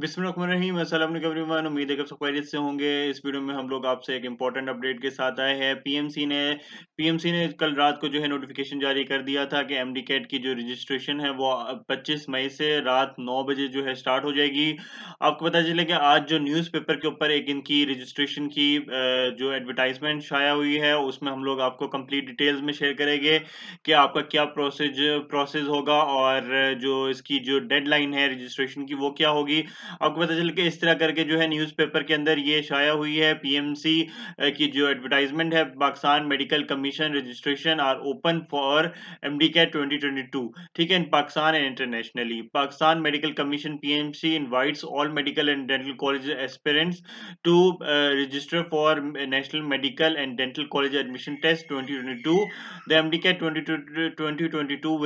बिस्मिल्लाम उम्मीद है कि सब खैरियत से होंगे इस वीडियो में हम लोग आपसे एक इम्पॉर्टेंट अपडेट के साथ आए हैं पीएमसी ने पीएमसी ने कल रात को जो है नोटिफिकेशन जारी कर दिया था कि एमडी कैट की जो रजिस्ट्रेशन है वो 25 मई से रात 9 बजे जो है स्टार्ट हो जाएगी आपको पता चले कि आज जो न्यूज़पेपर के ऊपर एक इनकी रजिस्ट्रेशन की जो एडवर्टाइजमेंट छाया हुई है उसमें हम लोग आपको कम्प्लीट डिटेल्स में शेयर करेंगे कि आपका क्या प्रोसेज प्रोसेस होगा और जो इसकी जो डेड है रजिस्ट्रेशन की वो क्या होगी आपको पता चल के इस तरह करके जो है न्यूज़पेपर के अंदर ये शाया हुई है पीएमसी की जो एडवर्टाइजमेंट है Pakistan medical commission registration are open for M D CAT twenty twenty two ठीक है in Pakistan and internationally Pakistan medical commission P M C invites all medical and dental college aspirants to register for national medical and dental college admission test twenty twenty two the M D CAT twenty twenty two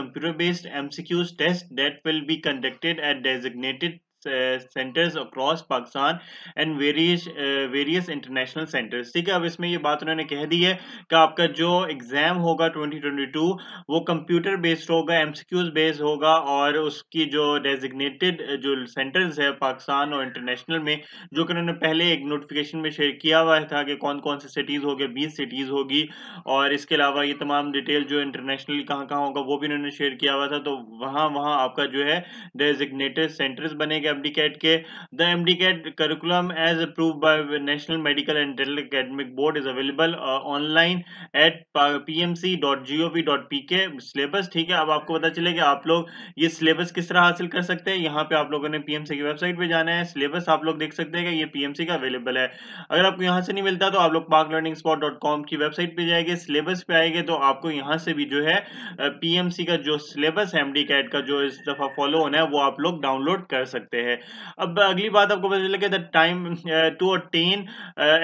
computer based M based MCQs test that will be conducted at designated centres across Pakistan and various various international centres ठीक है अब इसमें ये बात उन्होंने कह दी है कि आपका जो एग्जाम होगा 2022 वो कंप्यूटर बेस्ड होगा एमसीक्यूज बेस्ड होगा और उसकी जो डेजिग्नेटेड uh, जो सेंटर्स है पाकिस्तान और इंटरनेशनल में जो कि उन्होंने पहले एक नोटिफिकेशन में शेयर किया हुआ था कि कौन कौन सी सिटीज़ होगी बीस सिटीज़ होगी और इसके अलावा ये तमाम डिटेल जो इंटरनेशनली कहाँ कहाँ होगा वो भी उन्होंने शेयर किया हुआ था तो वहाँ वहाँ आपका जो है डेजिग्नेटेड सेंटर्स बनेगा एमडीकेट e के the MDCAT e curriculum as approved by National Medical and Dental Academic Board is available uh, online at pmc.gov.pk syllabus ठीक है अब आपको पता चले कि आप लोग ये सिलेबस किस तरह हासिल कर सकते हैं यहाँ पे आप लोगों ने पीएमसी की वेबसाइट पे जाना है सिलेबस आप लोग देख सकते हैं कि ये पीएमसी का अवेलेबल है अगर आपको यहाँ से नहीं मिलता तो आप लोग park learning spot dot com की वेबसाइट पे जाएंगे सिलेबस पे आएंगे तो आपको यहाँ से भी जो है पीएमसी uh, का जो सिलेबस एमडी कैट का जो इस दफा फॉलो होना है वो आप लोग डाउनलोड कर सकते हैं सकते हैं अब अगली बात आपको पता चलेगा the time to attain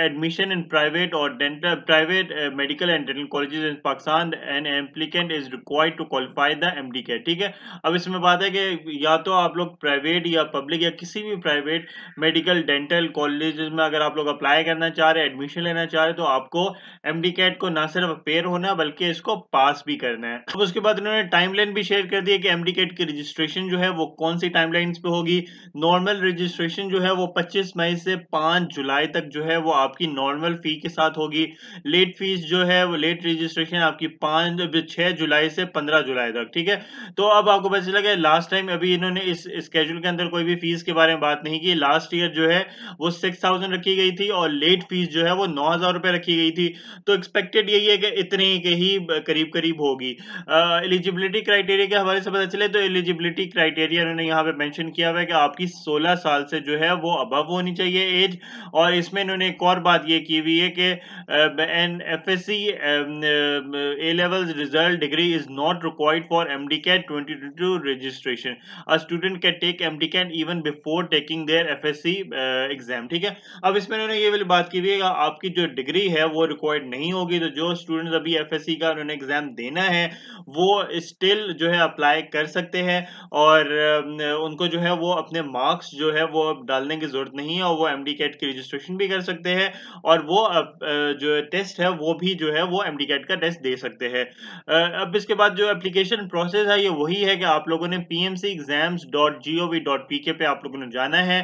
admission in private और dental private medical and dental colleges in Pakistan an applicant is required to qualify the M D K ठीक है अब इसमें बात है कि या तो आप लोग प्राइवेट या पब्लिक या किसी भी प्राइवेट मेडिकल डेंटल कॉलेज में अगर आप लोग अप्लाई करना चाह रहे एडमिशन लेना चाह रहे तो आपको एम डी कैट को ना सिर्फ पेयर होना बल्कि इसको पास भी करना है अब उसके बाद उन्होंने टाइम लाइन भी शेयर कर दिया कि एम डी कैट की रजिस्ट्रेशन जो है वो कौन सी टाइम लाइन पे होगी नॉर्मल रजिस्ट्रेशन जो है वो 25 मई से 5 जुलाई तक जो है वो आपकी नॉर्मल फ़ी के साथ होगी लेट फीस जो है वो लेट रजिस्ट्रेशन आपकी पाँच छः जुलाई से पंद्रह जुलाई तक ठीक है तो अब आपको पता चला गया लास्ट टाइम अभी इन्होंने इस स्केड्यूल के अंदर कोई भी फीस के बारे में बात नहीं की लास्ट ईयर जो है वो सिक्स थाउजेंड रखी गई थी और लेट फीस जो है वो नौ हज़ार रुपए रखी गई थी तो एक्सपेक्टेड यही है कि इतने के ही करीब करीब होगी एलिजिबिलिटी क्राइटेरिया के हवाले से पता चले तो एलिजिबिलिटी क्राइटेरिया इन्होंने यहाँ पे मैंशन किया हुआ है कि आप आपकी 16 साल से जो है वो अबव होनी चाहिए एज और इसमें इन्होंने एक और बात ये की हुई है कि an F S C A level result degree is not required for M D CAT twenty two registration a student can take M D can even before taking their F S C exam ठीक है अब इसमें इन्होंने ये वाली बात की हुई है आपकी जो डिग्री है वो रिक्वायर्ड नहीं होगी तो जो स्टूडेंट अभी एफ एस सी का उन्होंने एग्जाम देना है वो स्टिल जो है अप्लाई कर सकते हैं और उनको जो है वो अपने मार्क्स जो है वो अब डालने की जरूरत नहीं है और वो एम डी कैट की रजिस्ट्रेशन भी कर सकते हैं और वो अब जो टेस्ट है वो भी जो है वो एम डी कैट का टेस्ट दे सकते हैं अब इसके बाद जो एप्लीकेशन प्रोसेस है ये वही है कि आप लोगों ने P M C exams dot G O V dot P K पे आप लोगों ने जाना है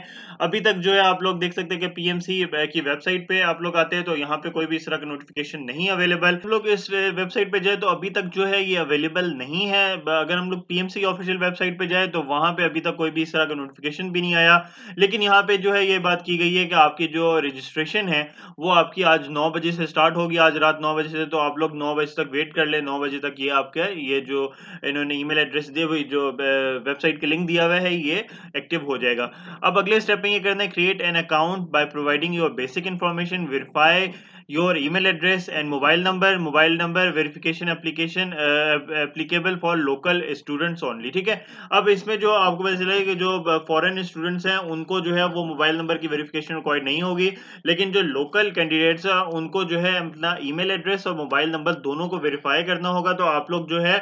अभी तक जो है आप लोग देख सकते हैं कि पी एम सी की वेबसाइट पर आप लोग आते हैं तो यहाँ पर कोई भी इस तरह का नोटिफिकेशन नहीं अवेलेबल हम लोग इस वेबसाइट पर जाए तो अभी तक जो है ये अवेलेबल नहीं है अगर हम लोग P M C official website पर जाए तो वहाँ पर अभी तक कोई भी इस तरह का नोटिफिकेशन नोटिफिकेशन भी नहीं आया लेकिन यहाँ पे जो है ये बात की गई है कि आपकी जो रजिस्ट्रेशन है वो आपकी आज नौ बजे से स्टार्ट होगी आज रात नौ बजे से तो आप लोग नौ बजे तक वेट कर ले नौ बजे तक ये आपका ये जो इन्होंने ईमेल एड्रेस दिए हुई जो वेबसाइट का लिंक दिया हुआ है ये एक्टिव हो जाएगा अब अगले स्टेप में ये करना है create an account by providing your basic information verify your email address and mobile number mobile number verification application uh, applicable for local students only ठीक है अब इसमें जो आपको पता चला कि जो फॉरेन फॉरेन स्टूडेंट्स हैं उनको जो है वो मोबाइल नंबर की वेरिफिकेशन रिक्वायर्ड नहीं होगी लेकिन जो लोकल कैंडिडेट्स हैं उनको जो है अपना ईमेल एड्रेस और मोबाइल नंबर दोनों को वेरीफाई करना होगा तो आप लोग जो है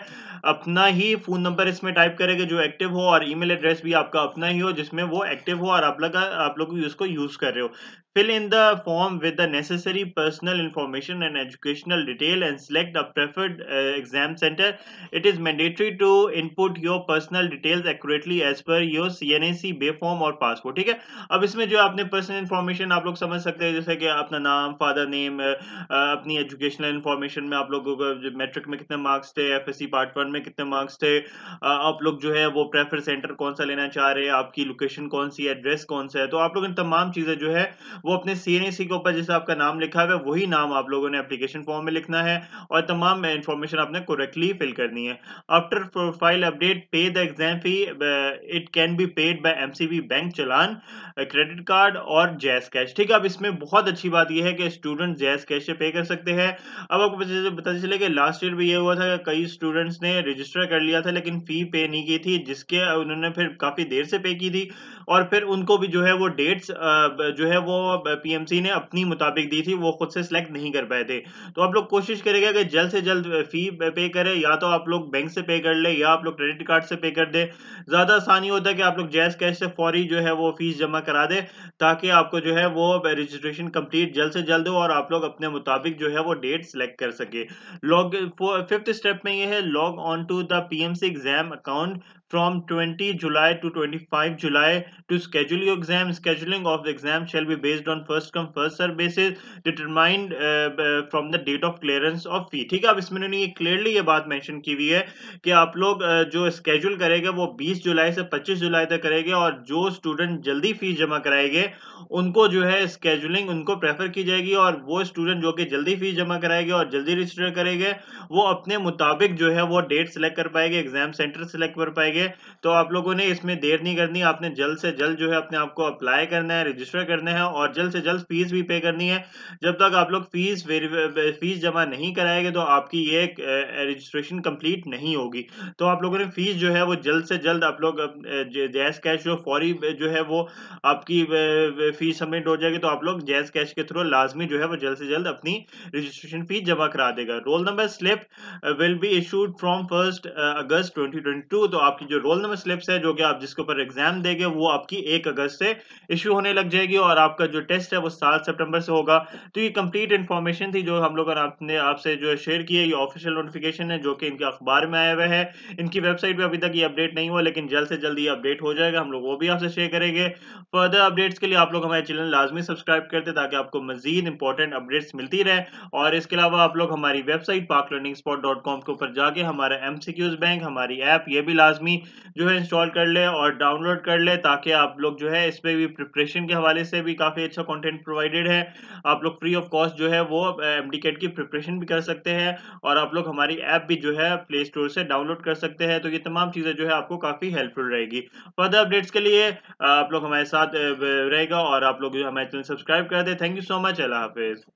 अपना ही फोन नंबर इसमें टाइप करेंगे जो एक्टिव हो और ईमेल एड्रेस भी आपका अपना ही हो जिसमें वो एक्टिव हो और आप लोग आप लोग उसको यूज कर रहे हो Fill in the form with the necessary personal information and educational detail and select a preferred uh, exam center. It is mandatory to input your personal details accurately as per your CNAC B form और passport ठीक है अब इसमें जो आपने personal information आप लोग समझ सकते हैं जैसे कि अपना नाम फादर नेम uh, uh, अपनी एजुकेशनल इन्फॉर्मेशन में आप लोगों को मैट्रिक में कितने मार्क्स थे एफ पार्ट वन में कितने मार्क्स थे uh, आप लोग जो है वो प्रेफर सेंटर कौन सा लेना चाह रहे हैं आपकी लोकेशन कौन सी एड्रेस कौन सा है तो आप लोग इन तमाम चीज़ें जो है वो अपने सी के ऊपर जैसे आपका नाम लिखा हुआ है वही नाम आप लोगों ने एप्लीकेशन फॉर्म में लिखना है और तमाम इन्फॉर्मेशन आपने करेक्टली फिल करनी है आफ्टर प्रोफाइल अपडेट पे the exam fee it can be paid by M bank challan credit card और जैस कैश ठीक है अब इसमें बहुत अच्छी बात यह है कि स्टूडेंट जैस कैश से पे कर सकते हैं अब आपको पता चले कि लास्ट ईयर भी ये हुआ था कि कई स्टूडेंट्स ने रजिस्टर कर लिया था लेकिन फी पे नहीं की थी जिसके उन्होंने फिर काफी देर से पे की थी और फिर उनको भी जो है वो डेट्स uh, जो है वो वो पीएमसी ने अपनी मुताबिक दी थी वो खुद से सिलेक्ट नहीं कर पाए थे तो आप लोग कोशिश करेगा कि जल्द से जल्द फी पे करें या तो आप लोग बैंक से पे कर ले या आप लोग क्रेडिट कार्ड से पे कर दे ज़्यादा आसानी होता है कि आप लोग जैस कैश से फौरी जो है वो फीस जमा करा दे ताकि आपको जो है वो रजिस्ट्रेशन कंप्लीट जल्द से जल्द हो और आप लोग अपने मुताबिक जो है वो डेट सेलेक्ट कर सके लॉग फिफ्थ स्टेप में ये है log on to the PMC exam account from 20 July to 25 July to schedule your exam. Scheduling of the exam shall be based on first come first serve basis determined uh, from the date of clearance of fee. ठीक है अब इसमें उन्होंने ये clearly ये बात mention की हुई है कि आप लोग uh, जो schedule करेंगे वो 20 जुलाई से 25 जुलाई तक करेंगे और जो student जल्दी fees जमा कराएंगे उनको जो है scheduling उनको prefer की जाएगी और वो student जो कि जल्दी fees जमा कराएंगे और जल्दी register करेंगे वो अपने मुताबिक जो है वो date select कर पाएंगे exam center select कर पाएंगे करेंगे तो आप लोगों ने इसमें देर नहीं करनी आपने जल्द से जल्द जो है अपने आप को अप्लाई करना है रजिस्टर करना है और जल्द से जल्द फीस भी पे करनी है जब तक आप लोग फीस फीस जमा नहीं कराएंगे तो आपकी ये रजिस्ट्रेशन कंप्लीट नहीं होगी तो आप लोगों ने फीस जो है वो जल्द से जल्द आप लोग जैस कैश जो फौरी जो है वो आपकी फीस सबमिट हो जाएगी तो आप लोग जैस कैश के थ्रू लाजमी जो है वो जल्द से जल्द अपनी रजिस्ट्रेशन फीस जमा करा देगा roll number slip will be issued from first August twenty तो आपकी जो रोल नंबर स्लिप्स है जो कि आप जिसके ऊपर एग्जाम देंगे वो आपकी एक अगस्त से इश्यू होने लग जाएगी और आपका जो टेस्ट है वो सात सितंबर से होगा तो ये कंप्लीट इन्फॉर्मेशन थी जो हम लोगों ने आपने आपसे जो शेयर की है ये ऑफिशियल नोटिफिकेशन है जो कि इनके अखबार में आया हुआ है इनकी वेबसाइट पर अभी तक ये अपडेट नहीं हुआ लेकिन जल्द से जल्द ये अपडेट हो जाएगा हम लोग वो भी आपसे शेयर करेंगे फर्दर अपडेट्स के लिए आप लोग हमारे चैनल लाजमी सब्सक्राइब करते ताकि आपको मजीद इंपॉर्टेंट अपडेट्स मिलती रहे और इसके अलावा आप लोग हमारी वेबसाइट पाक लर्निंग स्पॉट डॉट कॉम के ऊपर जाके हमारा एम बैंक हमारी ऐप ये भी लाजमी जो है इंस्टॉल कर ले और डाउनलोड कर ले ताकि आप लोग जो है इस पर भी प्रिपरेशन के हवाले से भी काफ़ी अच्छा कंटेंट प्रोवाइडेड है आप लोग फ्री ऑफ कॉस्ट जो है वो एम की प्रिपरेशन भी कर सकते हैं और आप लोग हमारी ऐप भी जो है प्ले स्टोर से डाउनलोड कर सकते हैं तो ये तमाम चीज़ें जो है आपको काफ़ी हेल्पफुल रहेगी फर्दर अपडेट्स के लिए आप लोग हमारे साथ रहेगा और आप लोग हमारे चैनल सब्सक्राइब कर दे थैंक यू सो मच अल्लाह हाफिज़